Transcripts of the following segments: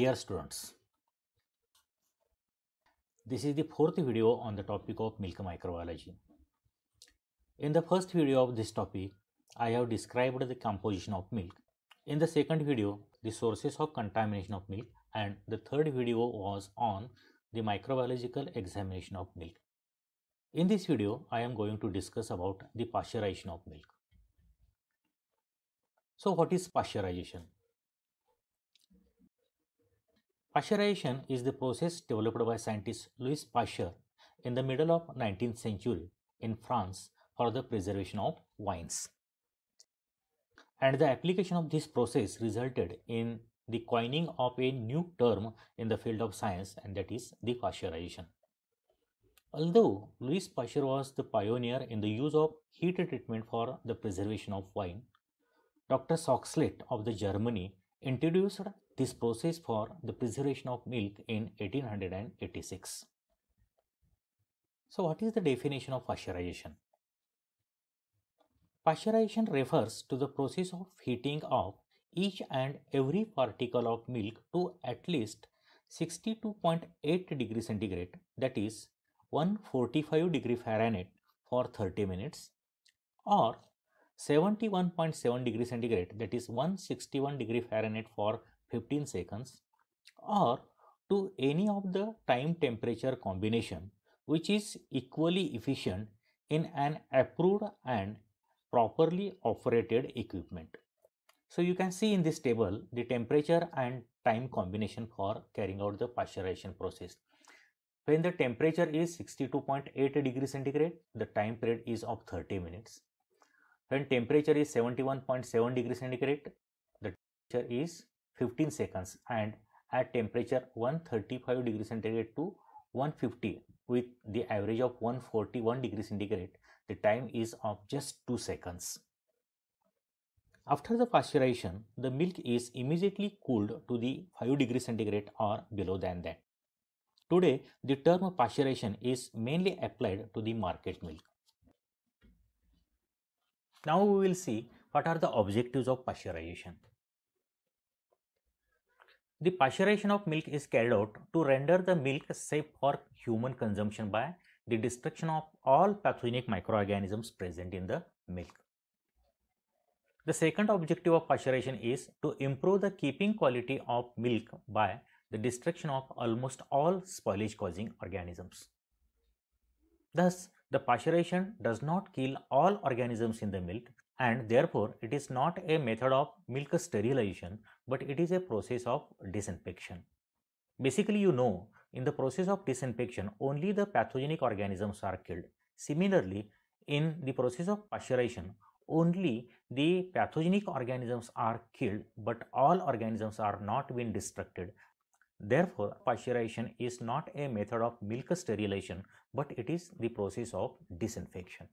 Dear students, this is the fourth video on the topic of milk microbiology. In the first video of this topic, I have described the composition of milk. In the second video, the sources of contamination of milk and the third video was on the microbiological examination of milk. In this video, I am going to discuss about the pasteurization of milk. So what is pasteurization? Pasteurization is the process developed by scientist Louis Pasteur in the middle of 19th century in France for the preservation of wines. And the application of this process resulted in the coining of a new term in the field of science and that is the pasteurization. Although Louis Pasteur was the pioneer in the use of heat treatment for the preservation of wine, Dr. Soxlet of the Germany introduced this process for the preservation of milk in 1886. So, what is the definition of pasteurization? Pasteurization refers to the process of heating of each and every particle of milk to at least 62.8 degree centigrade that is 145 degree Fahrenheit for 30 minutes or 71.7 degree centigrade that is 161 degree Fahrenheit for 15 seconds or to any of the time temperature combination which is equally efficient in an approved and properly operated equipment. So, you can see in this table the temperature and time combination for carrying out the pasteurization process. When the temperature is 62.8 degree centigrade, the time period is of 30 minutes when temperature is 71.7 degree centigrade the temperature is 15 seconds and at temperature 135 degree centigrade to 150 with the average of 141 degree centigrade the time is of just 2 seconds. After the pasteurization, the milk is immediately cooled to the 5 degree centigrade or below than that. Today, the term pasteurization is mainly applied to the market milk. Now we will see what are the objectives of pasteurization. The pasteurization of milk is carried out to render the milk safe for human consumption by the destruction of all pathogenic microorganisms present in the milk. The second objective of pasteurization is to improve the keeping quality of milk by the destruction of almost all spoilage causing organisms. Thus, the pasteurization does not kill all organisms in the milk and therefore it is not a method of milk sterilization but it is a process of disinfection. Basically you know in the process of disinfection only the pathogenic organisms are killed. Similarly in the process of pasteurization only the pathogenic organisms are killed but all organisms are not been destructed Therefore, pasteurization is not a method of milk sterilization, but it is the process of disinfection.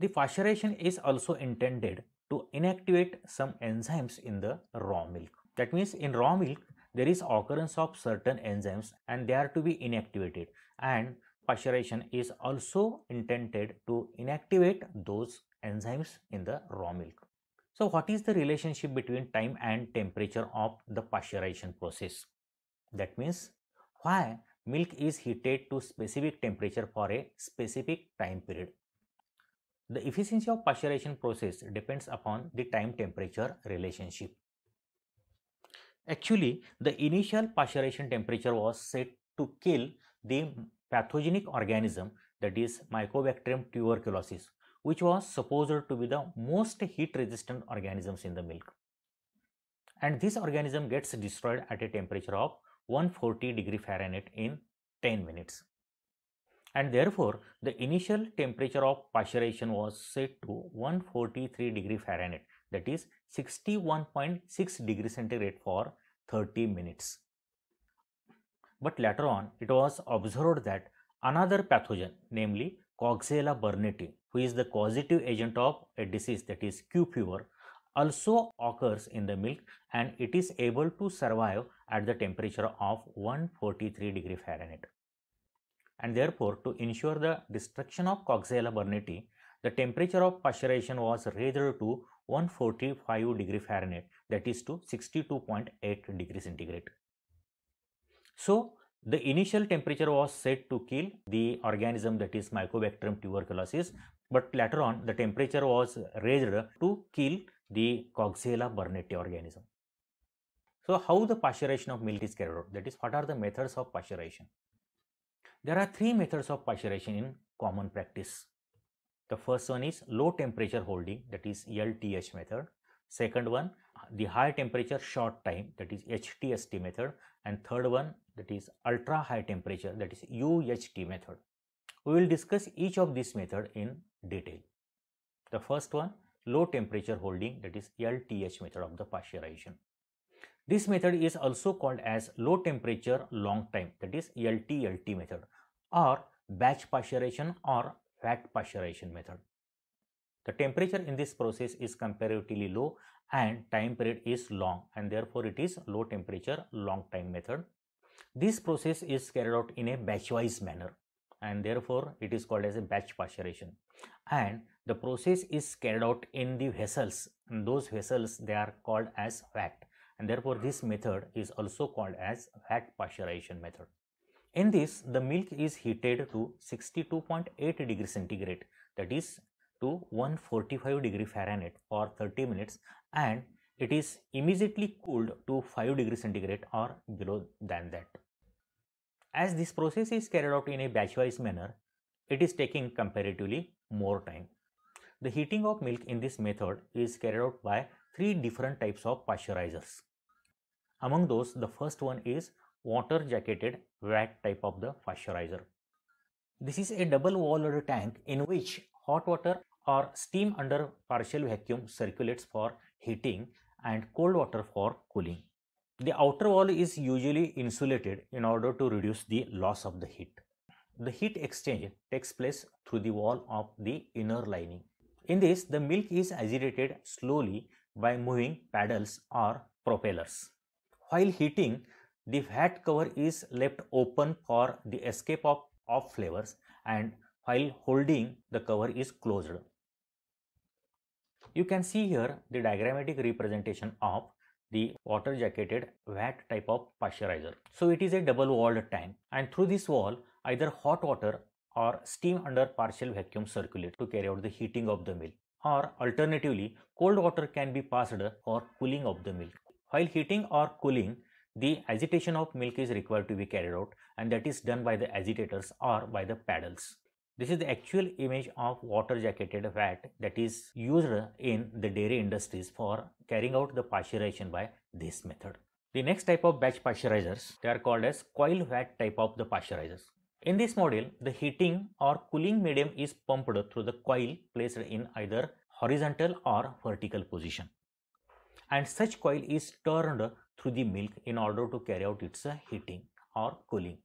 The pasteurization is also intended to inactivate some enzymes in the raw milk. That means in raw milk, there is occurrence of certain enzymes and they are to be inactivated and pasteurization is also intended to inactivate those enzymes in the raw milk. So, what is the relationship between time and temperature of the pasteurization process? That means why milk is heated to specific temperature for a specific time period. The efficiency of pasteurization process depends upon the time temperature relationship. Actually, the initial pasteurization temperature was set to kill the pathogenic organism that is Mycobacterium tuberculosis which was supposed to be the most heat resistant organisms in the milk. And this organism gets destroyed at a temperature of 140 degree Fahrenheit in 10 minutes. And therefore, the initial temperature of pasteurization was set to 143 degree Fahrenheit that is 61.6 degree centigrade for 30 minutes. But later on, it was observed that another pathogen namely Coxella burnetii who is the causative agent of a disease that is Q fever also occurs in the milk and it is able to survive at the temperature of 143 degree Fahrenheit. And therefore, to ensure the destruction of Coxella burnetii, the temperature of pasteurization was raised to 145 degree Fahrenheit that is to 62.8 degree centigrade. So, the initial temperature was set to kill the organism that is Mycobacterium tuberculosis, but later on the temperature was raised to kill the Coxella burnetti organism. So, how the pasteurization of milk is carried out that is what are the methods of pasteurization. There are three methods of pasteurization in common practice. The first one is low temperature holding that is LTH method. Second one the high temperature short time that is HTST method and third one that is ultra high temperature that is UHT method. We will discuss each of these method in detail. The first one low temperature holding that is LTH method of the pasteurization. This method is also called as low temperature long time that is LTLT method or batch pasteurization or fat pasteurization method. The temperature in this process is comparatively low and time period is long and therefore it is low temperature long time method. This process is carried out in a batch wise manner and therefore it is called as a batch pasteurization and the process is carried out in the vessels and those vessels they are called as vat and therefore this method is also called as vat pasteurization method. In this the milk is heated to 62.8 degree centigrade that is to 145 degree Fahrenheit for 30 minutes and it is immediately cooled to 5 degree centigrade or below than that. As this process is carried out in a batchwise manner, it is taking comparatively more time. The heating of milk in this method is carried out by three different types of pasteurizers. Among those, the first one is water jacketed vat type of the pasteurizer. This is a double walled tank in which hot water or steam under partial vacuum circulates for heating and cold water for cooling. The outer wall is usually insulated in order to reduce the loss of the heat. The heat exchange takes place through the wall of the inner lining. In this, the milk is agitated slowly by moving paddles or propellers. While heating, the vat cover is left open for the escape of, of flavors and while holding the cover is closed. You can see here the diagrammatic representation of the water jacketed vat type of pasteurizer. So it is a double walled tank and through this wall either hot water or steam under partial vacuum circulate to carry out the heating of the milk or alternatively cold water can be passed for cooling of the milk. While heating or cooling the agitation of milk is required to be carried out and that is done by the agitators or by the paddles. This is the actual image of water jacketed vat that is used in the dairy industries for carrying out the pasteurization by this method. The next type of batch pasteurizers, they are called as coil vat type of the pasteurizers. In this model, the heating or cooling medium is pumped through the coil placed in either horizontal or vertical position. And such coil is turned through the milk in order to carry out its heating or cooling.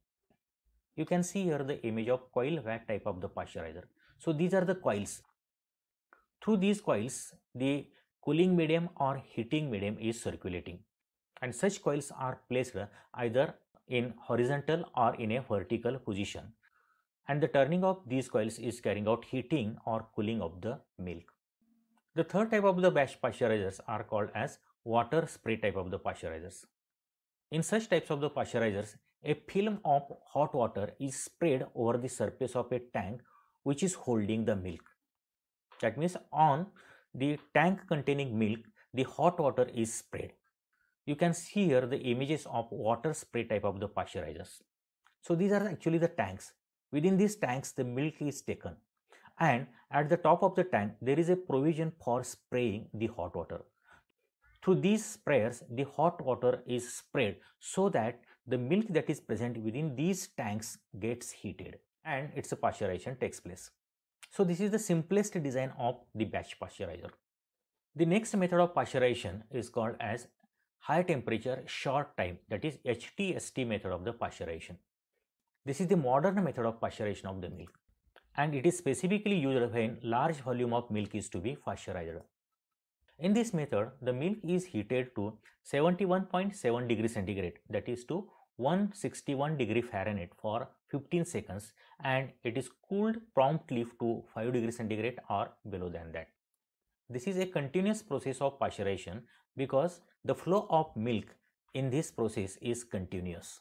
You can see here the image of coil vac type of the pasteurizer. So these are the coils. Through these coils, the cooling medium or heating medium is circulating and such coils are placed either in horizontal or in a vertical position and the turning of these coils is carrying out heating or cooling of the milk. The third type of the batch pasteurizers are called as water spray type of the pasteurizers. In such types of the pasteurizers, a film of hot water is spread over the surface of a tank which is holding the milk. That means on the tank containing milk, the hot water is spread you can see here the images of water spray type of the pasteurizers. So these are actually the tanks. Within these tanks, the milk is taken and at the top of the tank, there is a provision for spraying the hot water. Through these sprayers, the hot water is sprayed so that the milk that is present within these tanks gets heated and its pasteurization takes place. So this is the simplest design of the batch pasteurizer. The next method of pasteurization is called as high temperature short time that is HTST method of the pasteurization. This is the modern method of pasteurization of the milk and it is specifically used when large volume of milk is to be pasteurized. In this method, the milk is heated to 71.7 degree centigrade that is to 161 degree Fahrenheit for 15 seconds and it is cooled promptly to 5 degree centigrade or below than that. This is a continuous process of pasteurization because the flow of milk in this process is continuous.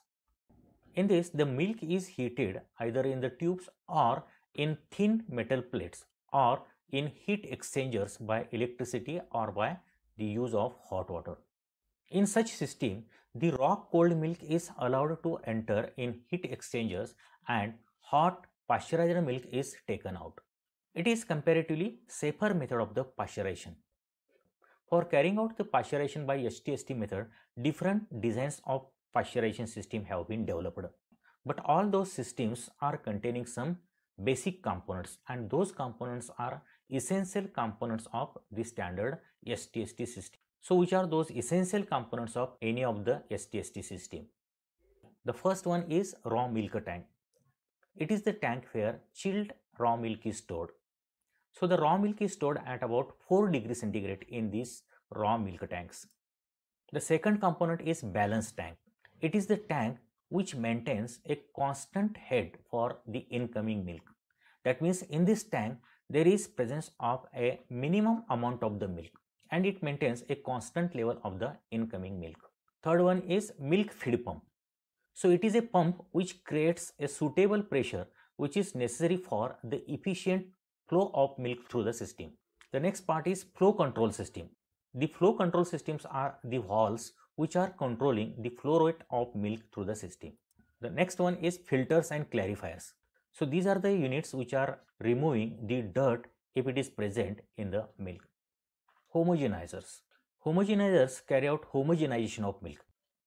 In this, the milk is heated either in the tubes or in thin metal plates or in heat exchangers by electricity or by the use of hot water. In such system, the raw cold milk is allowed to enter in heat exchangers and hot pasteurized milk is taken out. It is comparatively safer method of the pasteurization. For carrying out the pasteurization by HTST method, different designs of pasteurization system have been developed. But all those systems are containing some basic components and those components are essential components of the standard STST system. So, which are those essential components of any of the STST system? The first one is raw milk tank. It is the tank where chilled raw milk is stored. So, the raw milk is stored at about 4 degrees centigrade in these raw milk tanks. The second component is balance tank. It is the tank which maintains a constant head for the incoming milk. That means in this tank there is presence of a minimum amount of the milk and it maintains a constant level of the incoming milk. Third one is milk feed pump. So it is a pump which creates a suitable pressure which is necessary for the efficient flow of milk through the system. The next part is flow control system. The flow control systems are the valves which are controlling the flow rate of milk through the system. The next one is filters and clarifiers. So these are the units which are removing the dirt if it is present in the milk. Homogenizers. Homogenizers carry out homogenization of milk.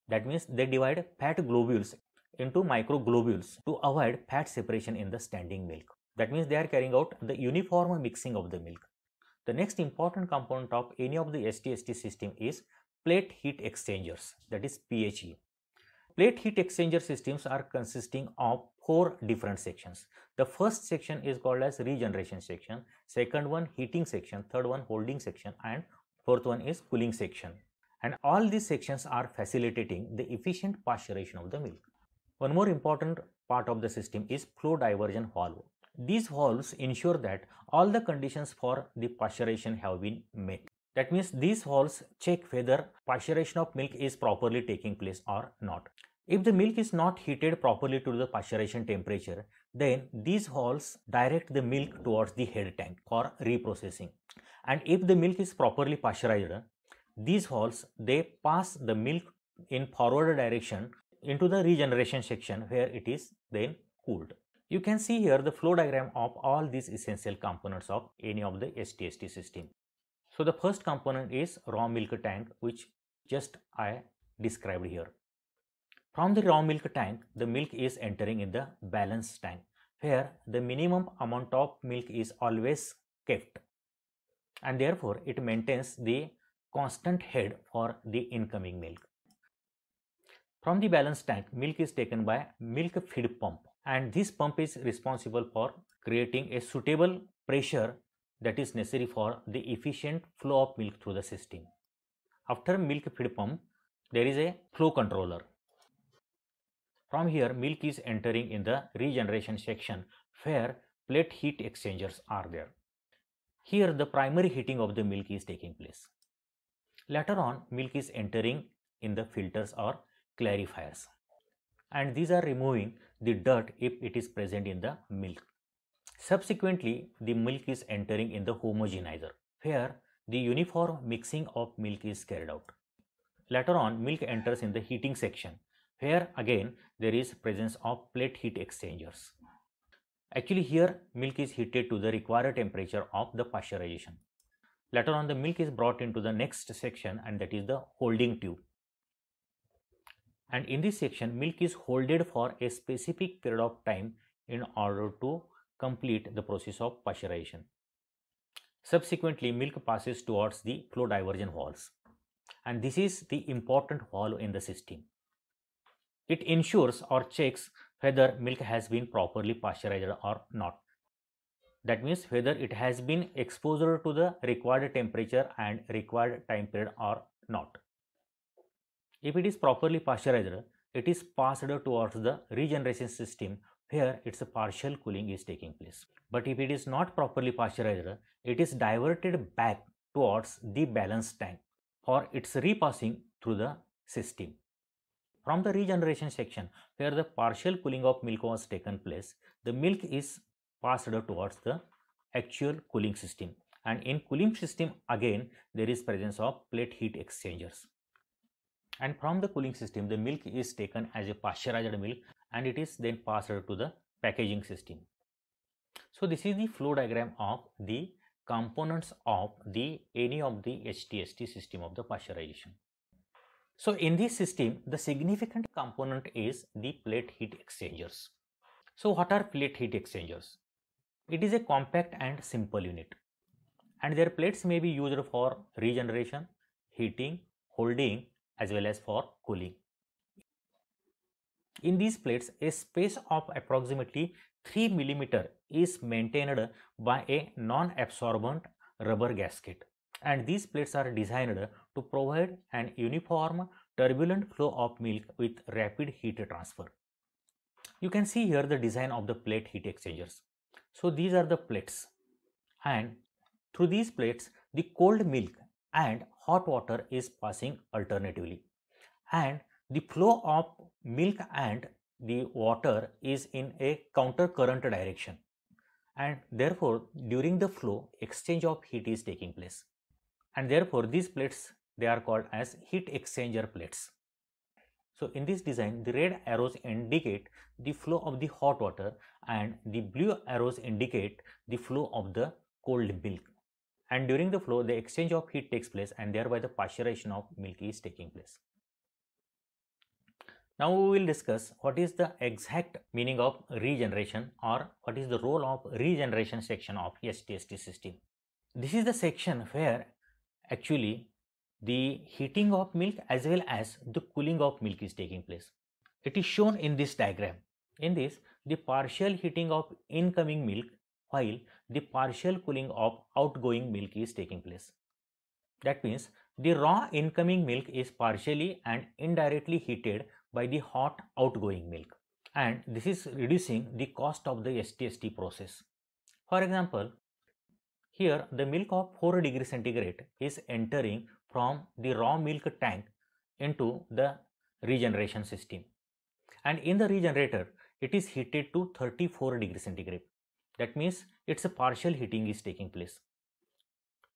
That means they divide fat globules into microglobules to avoid fat separation in the standing milk. That means they are carrying out the uniform mixing of the milk. The next important component of any of the STST system is plate heat exchangers that is PHE. Plate heat exchanger systems are consisting of four different sections. The first section is called as regeneration section, second one heating section, third one holding section and fourth one is cooling section. And all these sections are facilitating the efficient pasteurization of the milk. One more important part of the system is flow diversion valve these valves ensure that all the conditions for the pasteurization have been met. That means these valves check whether pasteurization of milk is properly taking place or not. If the milk is not heated properly to the pasteurization temperature, then these valves direct the milk towards the head tank for reprocessing. And if the milk is properly pasteurized, these valves they pass the milk in forward direction into the regeneration section where it is then cooled. You can see here the flow diagram of all these essential components of any of the STST system. So the first component is raw milk tank which just I described here. From the raw milk tank, the milk is entering in the balance tank where the minimum amount of milk is always kept and therefore it maintains the constant head for the incoming milk. From the balance tank, milk is taken by milk feed pump and this pump is responsible for creating a suitable pressure that is necessary for the efficient flow of milk through the system. After milk feed pump, there is a flow controller. From here, milk is entering in the regeneration section where plate heat exchangers are there. Here, the primary heating of the milk is taking place. Later on, milk is entering in the filters or clarifiers. And these are removing the dirt if it is present in the milk. Subsequently, the milk is entering in the homogenizer, where the uniform mixing of milk is carried out. Later on, milk enters in the heating section, where again there is presence of plate heat exchangers. Actually here milk is heated to the required temperature of the pasteurization. Later on the milk is brought into the next section and that is the holding tube and in this section milk is holded for a specific period of time in order to complete the process of pasteurization. Subsequently, milk passes towards the flow diversion walls and this is the important wall in the system. It ensures or checks whether milk has been properly pasteurized or not. That means whether it has been exposed to the required temperature and required time period or not. If it is properly pasteurized, it is passed towards the regeneration system where its partial cooling is taking place. But if it is not properly pasteurized, it is diverted back towards the balance tank for its repassing through the system. From the regeneration section where the partial cooling of milk was taken place, the milk is passed towards the actual cooling system and in cooling system again there is presence of plate heat exchangers and from the cooling system the milk is taken as a pasteurized milk and it is then passed to the packaging system. So this is the flow diagram of the components of the any of the HTST system of the pasteurization. So in this system the significant component is the plate heat exchangers. So what are plate heat exchangers? It is a compact and simple unit and their plates may be used for regeneration, heating, holding as well as for cooling. In these plates, a space of approximately 3 mm is maintained by a non-absorbent rubber gasket and these plates are designed to provide an uniform turbulent flow of milk with rapid heat transfer. You can see here the design of the plate heat exchangers. So these are the plates and through these plates the cold milk and hot water is passing alternatively and the flow of milk and the water is in a counter current direction and therefore during the flow exchange of heat is taking place and therefore these plates they are called as heat exchanger plates. So in this design the red arrows indicate the flow of the hot water and the blue arrows indicate the flow of the cold milk and during the flow the exchange of heat takes place and thereby the pasteurization of milk is taking place. Now we will discuss what is the exact meaning of regeneration or what is the role of regeneration section of STST system. This is the section where actually the heating of milk as well as the cooling of milk is taking place. It is shown in this diagram. In this, the partial heating of incoming milk while the partial cooling of outgoing milk is taking place. That means the raw incoming milk is partially and indirectly heated by the hot outgoing milk and this is reducing the cost of the STST process. For example, here the milk of 4 degree centigrade is entering from the raw milk tank into the regeneration system and in the regenerator it is heated to 34 degree centigrade that means it's a partial heating is taking place.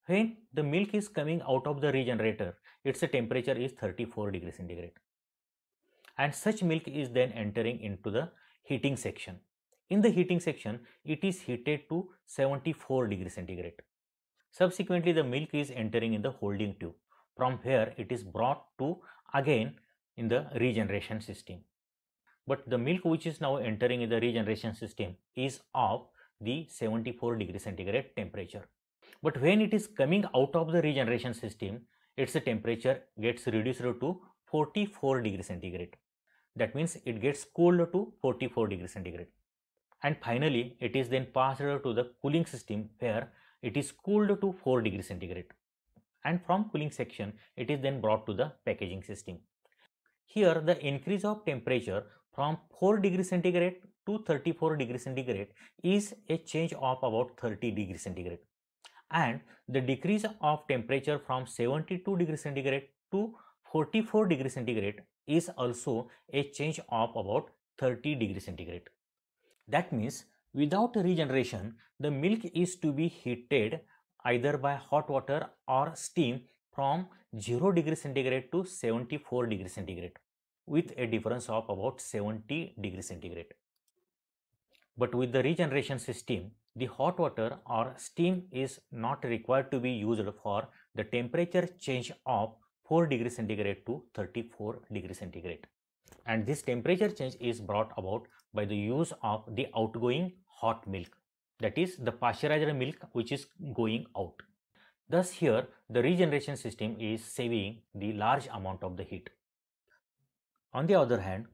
When the milk is coming out of the regenerator, its temperature is 34 degrees centigrade. And such milk is then entering into the heating section. In the heating section, it is heated to 74 degrees centigrade. Subsequently, the milk is entering in the holding tube. From here, it is brought to again in the regeneration system. But the milk which is now entering in the regeneration system is of the 74 degree centigrade temperature. But when it is coming out of the regeneration system, its temperature gets reduced to 44 degree centigrade. That means it gets cooled to 44 degree centigrade. And finally, it is then passed to the cooling system where it is cooled to 4 degree centigrade. And from cooling section, it is then brought to the packaging system. Here, the increase of temperature from 4 degree centigrade to 34 degree centigrade is a change of about 30 degree centigrade and the decrease of temperature from 72 degree centigrade to 44 degree centigrade is also a change of about 30 degree centigrade. That means without regeneration the milk is to be heated either by hot water or steam from 0 degree centigrade to 74 degree centigrade with a difference of about 70 degree centigrade. But with the regeneration system, the hot water or steam is not required to be used for the temperature change of 4 degree centigrade to 34 degree centigrade. And this temperature change is brought about by the use of the outgoing hot milk that is the pasteurized milk which is going out. Thus here the regeneration system is saving the large amount of the heat. On the other hand,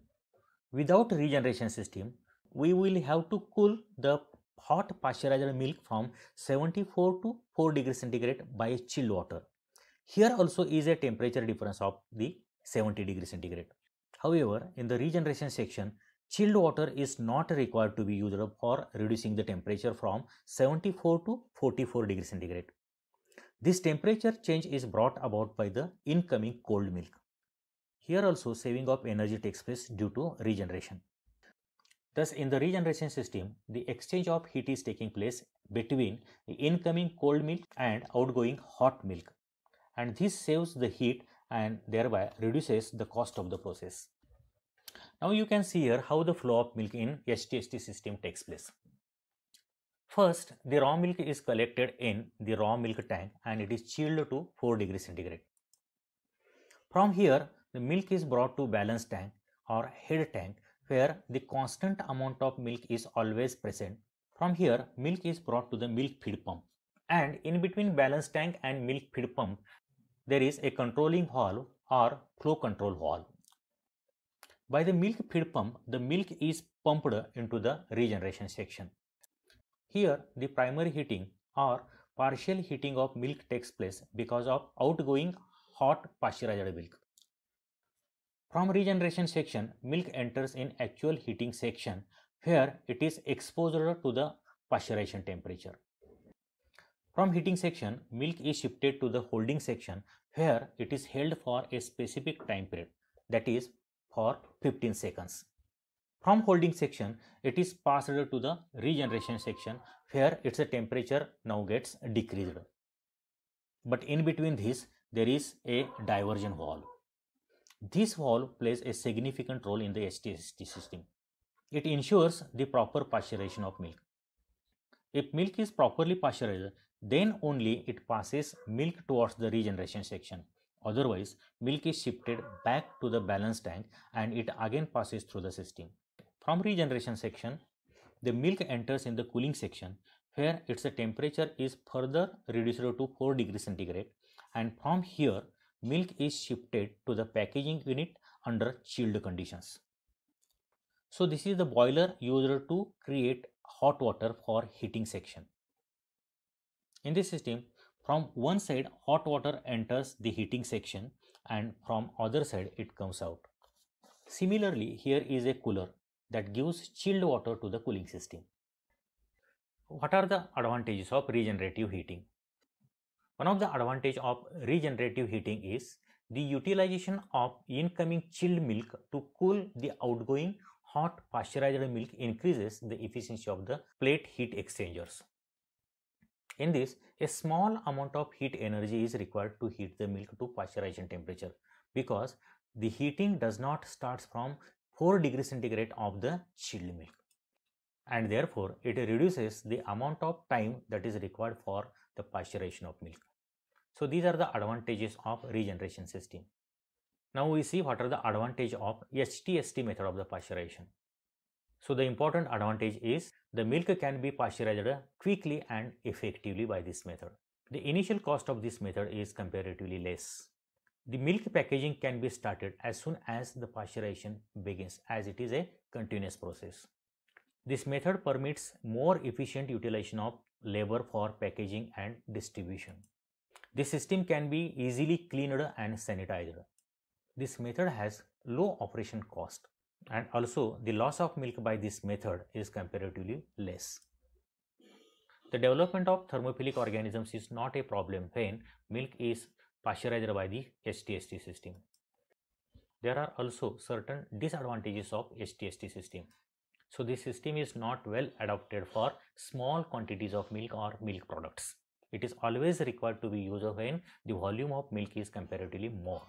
without regeneration system, we will have to cool the hot pasteurized milk from 74 to 4 degrees centigrade by chilled water. Here also is a temperature difference of the 70 degrees centigrade. However, in the regeneration section, chilled water is not required to be used for reducing the temperature from 74 to 44 degrees centigrade. This temperature change is brought about by the incoming cold milk. Here also saving of energy takes place due to regeneration. Thus, in the regeneration system, the exchange of heat is taking place between the incoming cold milk and outgoing hot milk and this saves the heat and thereby reduces the cost of the process. Now, you can see here how the flow of milk in HTST system takes place. First, the raw milk is collected in the raw milk tank and it is chilled to 4 degrees centigrade. From here, the milk is brought to balance tank or head tank where the constant amount of milk is always present. From here, milk is brought to the milk feed pump. And in between balance tank and milk feed pump, there is a controlling valve or flow control valve. By the milk feed pump, the milk is pumped into the regeneration section. Here, the primary heating or partial heating of milk takes place because of outgoing hot pasteurized milk. From regeneration section, milk enters in actual heating section where it is exposed to the pasteurization temperature. From heating section, milk is shifted to the holding section where it is held for a specific time period that is for 15 seconds. From holding section, it is passed to the regeneration section where its temperature now gets decreased. But in between this, there is a diversion wall. This valve plays a significant role in the HTST system. It ensures the proper pasteurization of milk. If milk is properly pasteurized, then only it passes milk towards the regeneration section. Otherwise, milk is shifted back to the balance tank and it again passes through the system. From regeneration section, the milk enters in the cooling section where its temperature is further reduced to 4 degrees centigrade and from here milk is shifted to the packaging unit under chilled conditions. So, this is the boiler used to create hot water for heating section. In this system, from one side hot water enters the heating section and from other side it comes out. Similarly, here is a cooler that gives chilled water to the cooling system. What are the advantages of regenerative heating? One of the advantage of regenerative heating is the utilization of incoming chilled milk to cool the outgoing hot pasteurized milk increases the efficiency of the plate heat exchangers. In this, a small amount of heat energy is required to heat the milk to pasteurization temperature because the heating does not starts from 4 degrees centigrade of the chilled milk and therefore it reduces the amount of time that is required for the pasteurization of milk. So these are the advantages of regeneration system. Now we see what are the advantage of HTST method of the pasteurization. So the important advantage is the milk can be pasteurized quickly and effectively by this method. The initial cost of this method is comparatively less. The milk packaging can be started as soon as the pasteurization begins as it is a continuous process. This method permits more efficient utilization of labor for packaging and distribution. The system can be easily cleaned and sanitized. This method has low operation cost and also the loss of milk by this method is comparatively less. The development of thermophilic organisms is not a problem when milk is pasteurized by the HTST system. There are also certain disadvantages of HTST system. So, this system is not well adapted for small quantities of milk or milk products. It is always required to be used when the volume of milk is comparatively more.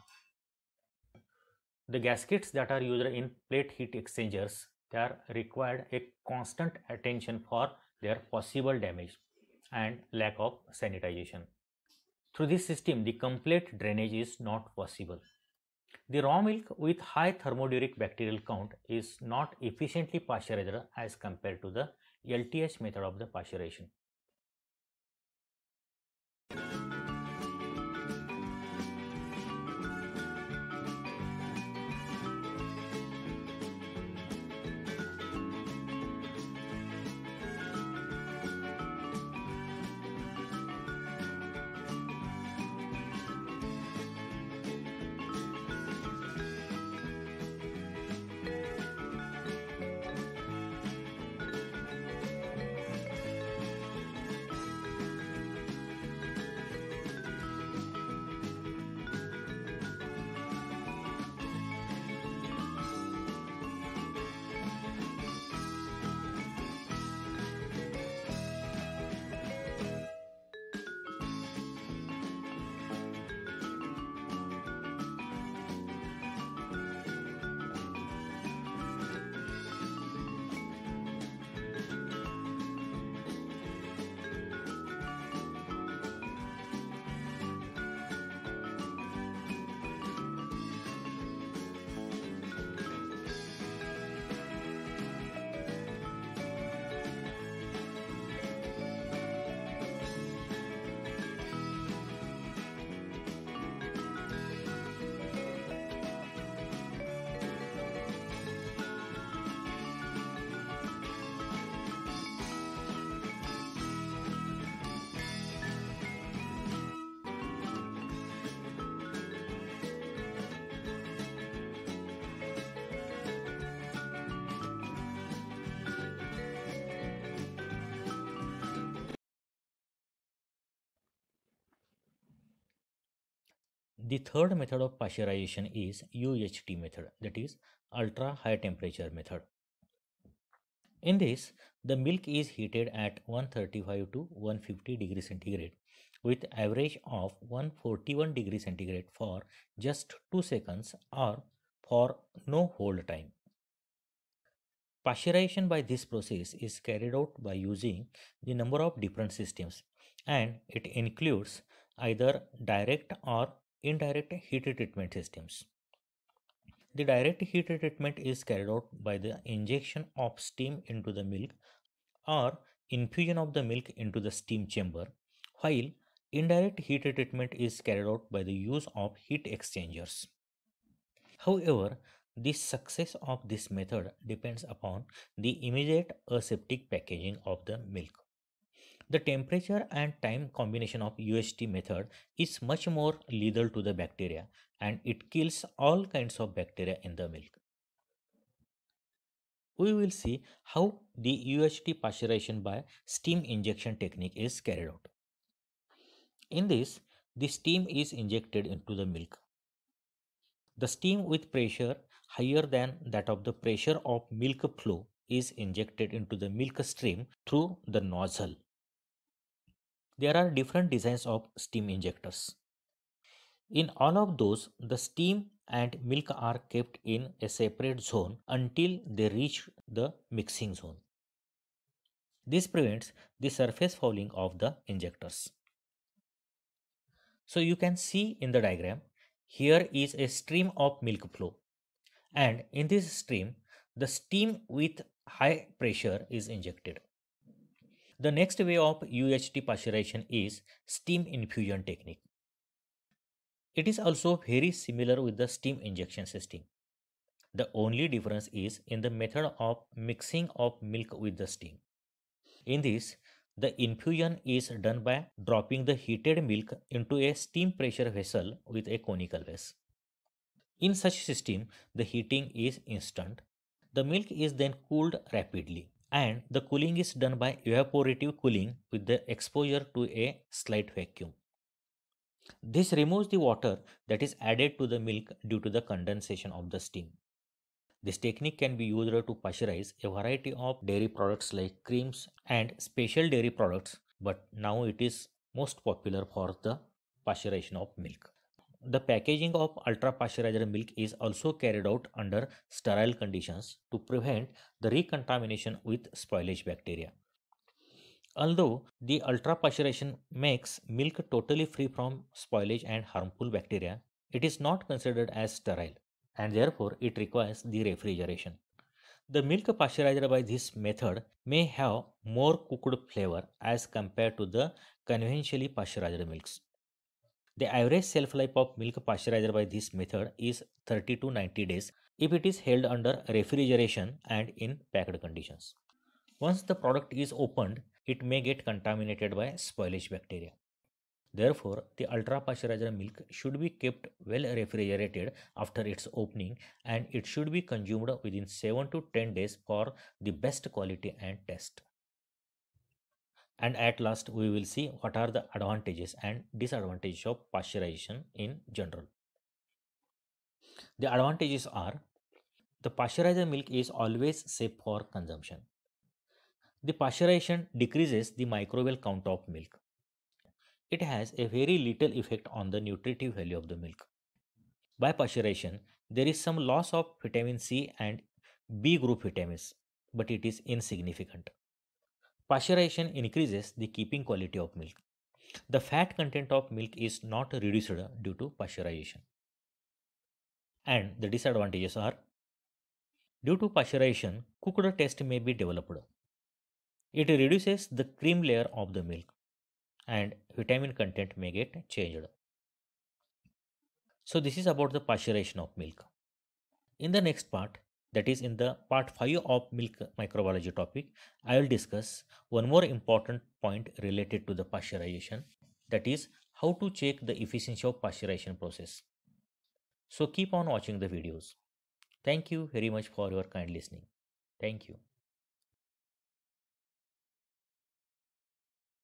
The gaskets that are used in plate heat exchangers, they are required a constant attention for their possible damage and lack of sanitization. Through this system, the complete drainage is not possible. The raw milk with high thermoduric bacterial count is not efficiently pasteurized as compared to the LTH method of the pasteurization. The third method of pasteurization is UHT method, that is ultra high temperature method. In this, the milk is heated at 135 to 150 degree centigrade with average of 141 degree centigrade for just 2 seconds or for no hold time. Pasteurization by this process is carried out by using the number of different systems and it includes either direct or indirect heat treatment systems. The direct heat treatment is carried out by the injection of steam into the milk or infusion of the milk into the steam chamber, while indirect heat treatment is carried out by the use of heat exchangers. However, the success of this method depends upon the immediate aseptic packaging of the milk. The temperature and time combination of UHT method is much more lethal to the bacteria and it kills all kinds of bacteria in the milk. We will see how the UHT pasteurization by steam injection technique is carried out. In this, the steam is injected into the milk. The steam with pressure higher than that of the pressure of milk flow is injected into the milk stream through the nozzle there are different designs of steam injectors. In all of those, the steam and milk are kept in a separate zone until they reach the mixing zone. This prevents the surface fouling of the injectors. So you can see in the diagram, here is a stream of milk flow. And in this stream, the steam with high pressure is injected. The next way of UHT pasteurization is steam infusion technique. It is also very similar with the steam injection system. The only difference is in the method of mixing of milk with the steam. In this, the infusion is done by dropping the heated milk into a steam pressure vessel with a conical base. In such system, the heating is instant. The milk is then cooled rapidly and the cooling is done by evaporative cooling with the exposure to a slight vacuum. This removes the water that is added to the milk due to the condensation of the steam. This technique can be used to pasteurize a variety of dairy products like creams and special dairy products, but now it is most popular for the pasteurization of milk. The packaging of ultra pasteurized milk is also carried out under sterile conditions to prevent the recontamination with spoilage bacteria. Although the ultra pasteurization makes milk totally free from spoilage and harmful bacteria, it is not considered as sterile and therefore it requires the refrigeration. The milk pasteurized by this method may have more cooked flavor as compared to the conventionally pasteurized milks. The average shelf life of milk pasteurizer by this method is 30 to 90 days if it is held under refrigeration and in packed conditions. Once the product is opened, it may get contaminated by spoilage bacteria. Therefore, the ultra pasteurizer milk should be kept well refrigerated after its opening and it should be consumed within 7 to 10 days for the best quality and taste and at last we will see what are the advantages and disadvantages of pasteurization in general. The advantages are the pasteurized milk is always safe for consumption. The pasteurization decreases the microbial count of milk. It has a very little effect on the nutritive value of the milk. By pasteurization, there is some loss of vitamin C and B group vitamins, but it is insignificant. Pasteurization increases the keeping quality of milk. The fat content of milk is not reduced due to pasteurization. And the disadvantages are Due to pasteurization, cooked taste may be developed. It reduces the cream layer of the milk and vitamin content may get changed. So this is about the pasteurization of milk. In the next part, that is in the part 5 of milk microbiology topic i will discuss one more important point related to the pasteurization that is how to check the efficiency of pasteurization process so keep on watching the videos thank you very much for your kind listening thank you